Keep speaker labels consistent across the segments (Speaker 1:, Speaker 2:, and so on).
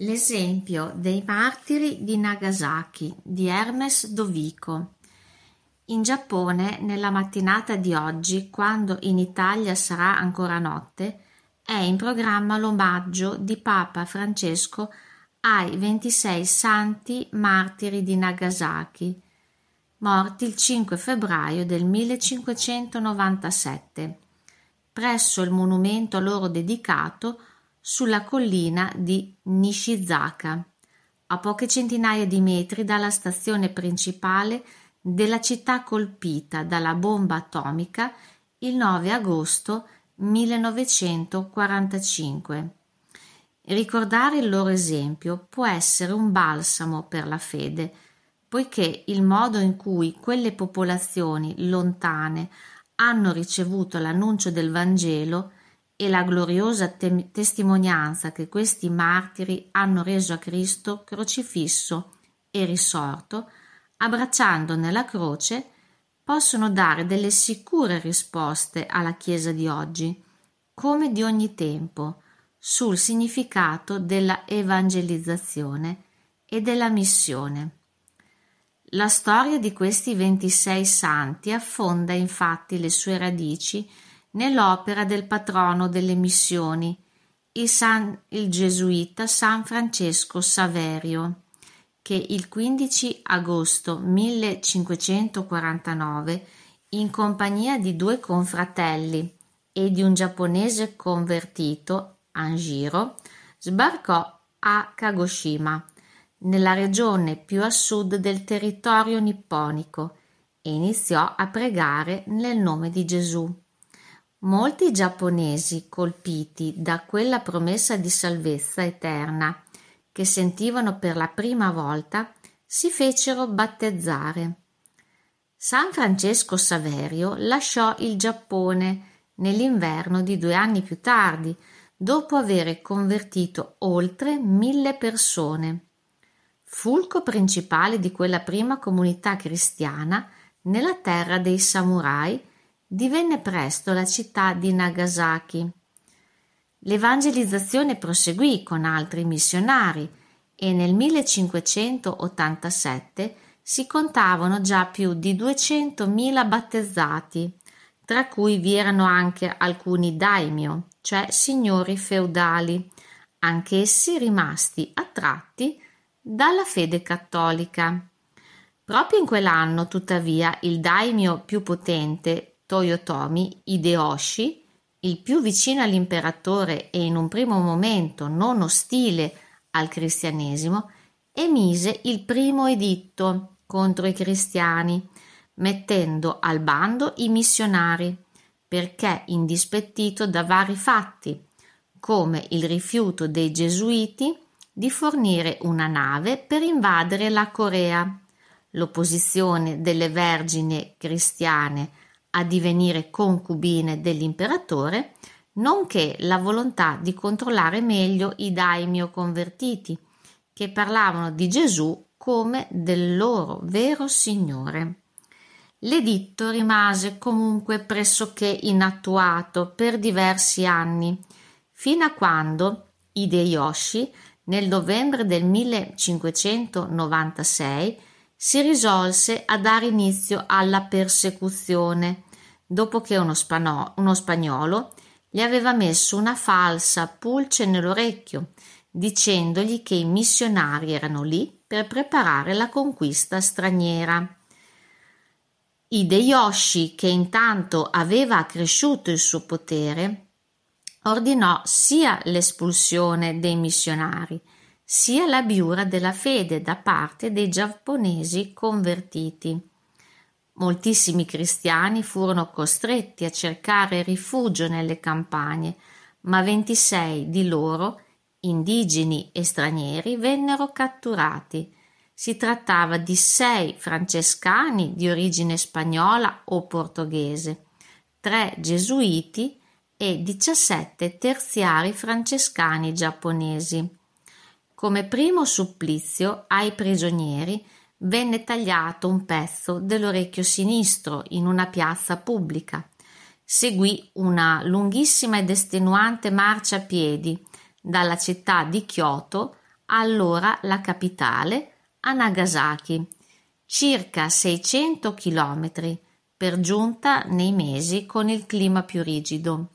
Speaker 1: l'esempio dei martiri di Nagasaki di Hermes Dovico. In Giappone, nella mattinata di oggi, quando in Italia sarà ancora notte, è in programma l'omaggio di Papa Francesco ai 26 santi martiri di Nagasaki, morti il 5 febbraio del 1597, presso il monumento loro dedicato sulla collina di Nishizaka, a poche centinaia di metri dalla stazione principale della città colpita dalla bomba atomica il 9 agosto 1945. Ricordare il loro esempio può essere un balsamo per la fede, poiché il modo in cui quelle popolazioni lontane hanno ricevuto l'annuncio del Vangelo e la gloriosa te- testimonianza che questi martiri hanno reso a Cristo crocifisso e risorto, abbracciando nella croce, possono dare delle sicure risposte alla Chiesa di oggi, come di ogni tempo, sul significato della evangelizzazione e della missione. La storia di questi 26 santi affonda infatti le sue radici nell'opera del patrono delle missioni, il, san, il gesuita San Francesco Saverio, che il 15 agosto 1549, in compagnia di due confratelli e di un giapponese convertito, Anjiro, sbarcò a Kagoshima, nella regione più a sud del territorio nipponico, e iniziò a pregare nel nome di Gesù. Molti giapponesi colpiti da quella promessa di salvezza eterna che sentivano per la prima volta si fecero battezzare. San Francesco Saverio lasciò il Giappone nell'inverno di due anni più tardi, dopo aver convertito oltre mille persone. Fulco principale di quella prima comunità cristiana nella terra dei samurai Divenne presto la città di Nagasaki. L'evangelizzazione proseguì con altri missionari e nel 1587 si contavano già più di 200.000 battezzati, tra cui vi erano anche alcuni daimyo, cioè signori feudali, anch'essi rimasti attratti dalla fede cattolica. Proprio in quell'anno, tuttavia, il daimyo più potente Toyotomi Hideyoshi, il più vicino all'imperatore e in un primo momento non ostile al cristianesimo, emise il primo editto contro i cristiani, mettendo al bando i missionari, perché indispettito da vari fatti, come il rifiuto dei gesuiti di fornire una nave per invadere la Corea, l'opposizione delle vergini cristiane a divenire concubine dell'imperatore, nonché la volontà di controllare meglio i daimio convertiti, che parlavano di Gesù come del loro vero Signore. L'editto rimase comunque pressoché inattuato per diversi anni, fino a quando Hideyoshi, nel novembre del 1596, si risolse a dare inizio alla persecuzione, dopo che uno, spano, uno spagnolo gli aveva messo una falsa pulce nell'orecchio, dicendogli che i missionari erano lì per preparare la conquista straniera. Ideyoshi, che intanto aveva accresciuto il suo potere, ordinò sia l'espulsione dei missionari, sia la biura della fede da parte dei giapponesi convertiti. Moltissimi cristiani furono costretti a cercare rifugio nelle campagne, ma 26 di loro, indigeni e stranieri, vennero catturati. Si trattava di sei francescani di origine spagnola o portoghese, tre gesuiti e 17 terziari francescani giapponesi. Come primo supplizio ai prigionieri venne tagliato un pezzo dell'orecchio sinistro in una piazza pubblica. Seguì una lunghissima ed estenuante marcia a piedi dalla città di Kyoto, allora la capitale, a Nagasaki, circa 600 chilometri, per giunta nei mesi con il clima più rigido.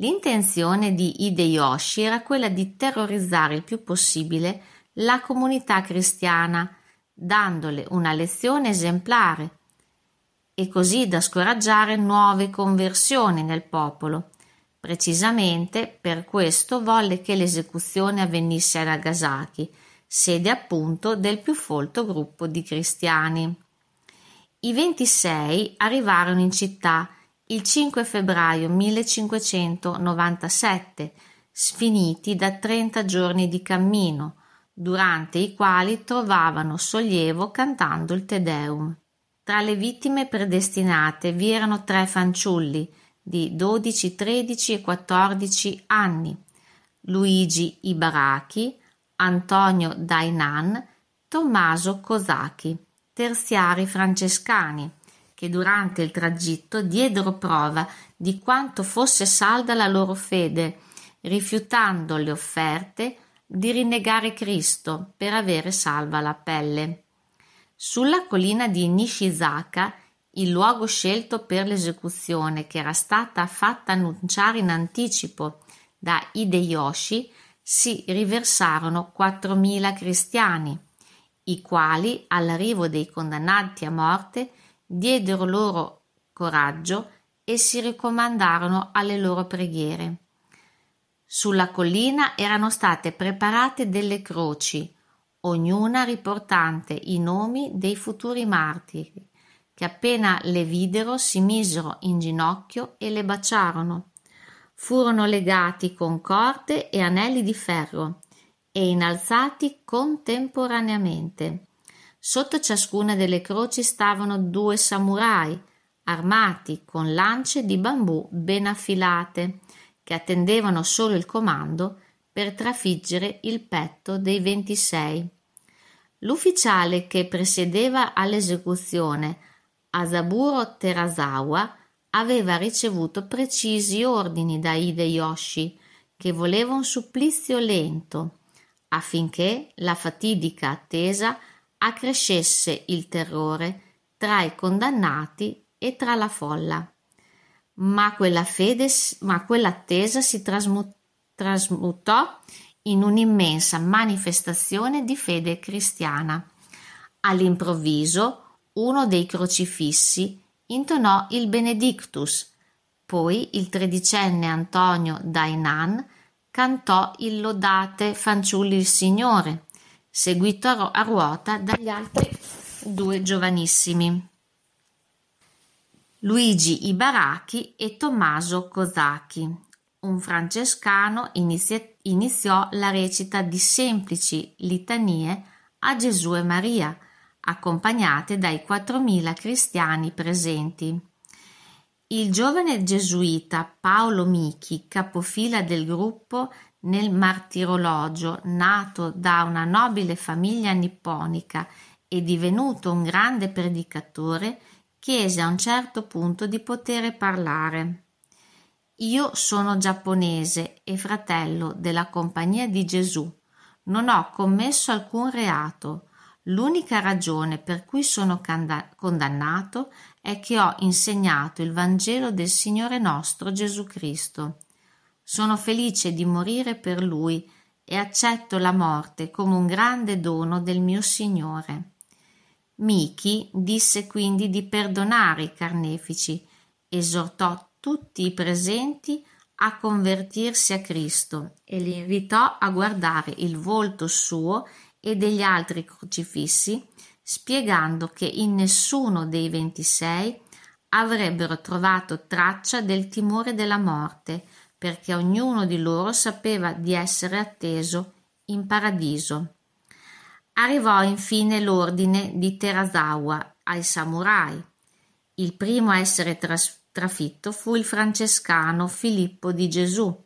Speaker 1: L'intenzione di Hideyoshi era quella di terrorizzare il più possibile la comunità cristiana, dandole una lezione esemplare e così da scoraggiare nuove conversioni nel popolo. Precisamente per questo volle che l'esecuzione avvenisse a Nagasaki, sede appunto del più folto gruppo di cristiani. I 26 arrivarono in città il 5 febbraio 1597, sfiniti da 30 giorni di cammino, durante i quali trovavano sollievo cantando il Te Deum. Tra le vittime predestinate vi erano tre fanciulli di 12, 13 e 14 anni, Luigi Ibarachi, Antonio Dainan, Tommaso Cosacchi, terziari francescani, che durante il tragitto diedero prova di quanto fosse salda la loro fede, rifiutando le offerte di rinnegare Cristo per avere salva la pelle. Sulla collina di Nishizaka, il luogo scelto per l'esecuzione che era stata fatta annunciare in anticipo da Hideyoshi, si riversarono 4.000 cristiani, i quali all'arrivo dei condannati a morte diedero loro coraggio e si ricomandarono alle loro preghiere. Sulla collina erano state preparate delle croci, ognuna riportante i nomi dei futuri martiri, che appena le videro si misero in ginocchio e le baciarono. Furono legati con corde e anelli di ferro e innalzati contemporaneamente. Sotto ciascuna delle croci stavano due samurai, armati con lance di bambù ben affilate, che attendevano solo il comando per trafiggere il petto dei 26. L'ufficiale che presiedeva all'esecuzione, Asaburo Terasawa, aveva ricevuto precisi ordini da Hideyoshi, che voleva un supplizio lento, affinché la fatidica attesa accrescesse il terrore tra i condannati e tra la folla. Ma quella fede, ma quell'attesa si trasmutò in un'immensa manifestazione di fede cristiana. All'improvviso uno dei crocifissi intonò il Benedictus, poi il tredicenne Antonio Dainan cantò il Lodate fanciulli il Signore seguito a ruota dagli altri due giovanissimi, Luigi Ibaraki e Tommaso Cozacchi. Un francescano inizi- iniziò la recita di semplici litanie a Gesù e Maria, accompagnate dai 4.000 cristiani presenti. Il giovane gesuita Paolo Michi, capofila del gruppo, nel martirologio, nato da una nobile famiglia nipponica e divenuto un grande predicatore, chiese a un certo punto di poter parlare. Io sono giapponese e fratello della Compagnia di Gesù. Non ho commesso alcun reato. L'unica ragione per cui sono canda- condannato è che ho insegnato il Vangelo del Signore nostro Gesù Cristo sono felice di morire per lui e accetto la morte come un grande dono del mio Signore. Miki disse quindi di perdonare i carnefici, esortò tutti i presenti a convertirsi a Cristo e li invitò a guardare il volto suo e degli altri crocifissi, spiegando che in nessuno dei ventisei avrebbero trovato traccia del timore della morte, perché ognuno di loro sapeva di essere atteso in paradiso. Arrivò infine l'ordine di Terazawa ai samurai. Il primo a essere tras- trafitto fu il francescano Filippo di Gesù,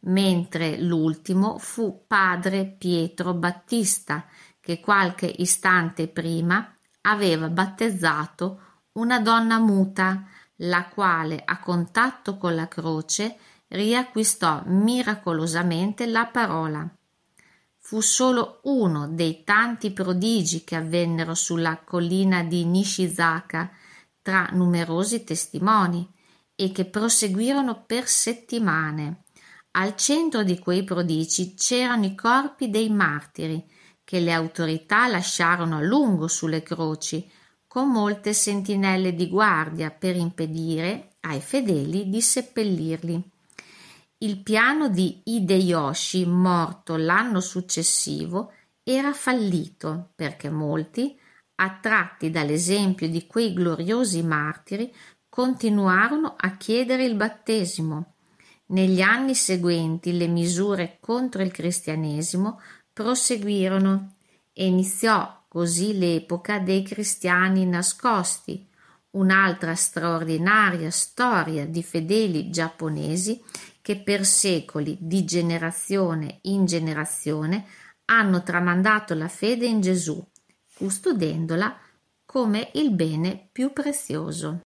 Speaker 1: mentre l'ultimo fu padre Pietro Battista, che qualche istante prima aveva battezzato una donna muta, la quale a contatto con la croce riacquistò miracolosamente la parola. Fu solo uno dei tanti prodigi che avvennero sulla collina di Nishizaka tra numerosi testimoni e che proseguirono per settimane. Al centro di quei prodigi c'erano i corpi dei martiri che le autorità lasciarono a lungo sulle croci con molte sentinelle di guardia per impedire ai fedeli di seppellirli. Il piano di Hideyoshi, morto l'anno successivo, era fallito perché molti, attratti dall'esempio di quei gloriosi martiri, continuarono a chiedere il battesimo. Negli anni seguenti le misure contro il cristianesimo proseguirono e iniziò così l'epoca dei cristiani nascosti, un'altra straordinaria storia di fedeli giapponesi che per secoli, di generazione in generazione, hanno tramandato la fede in Gesù, custodendola come il bene più prezioso.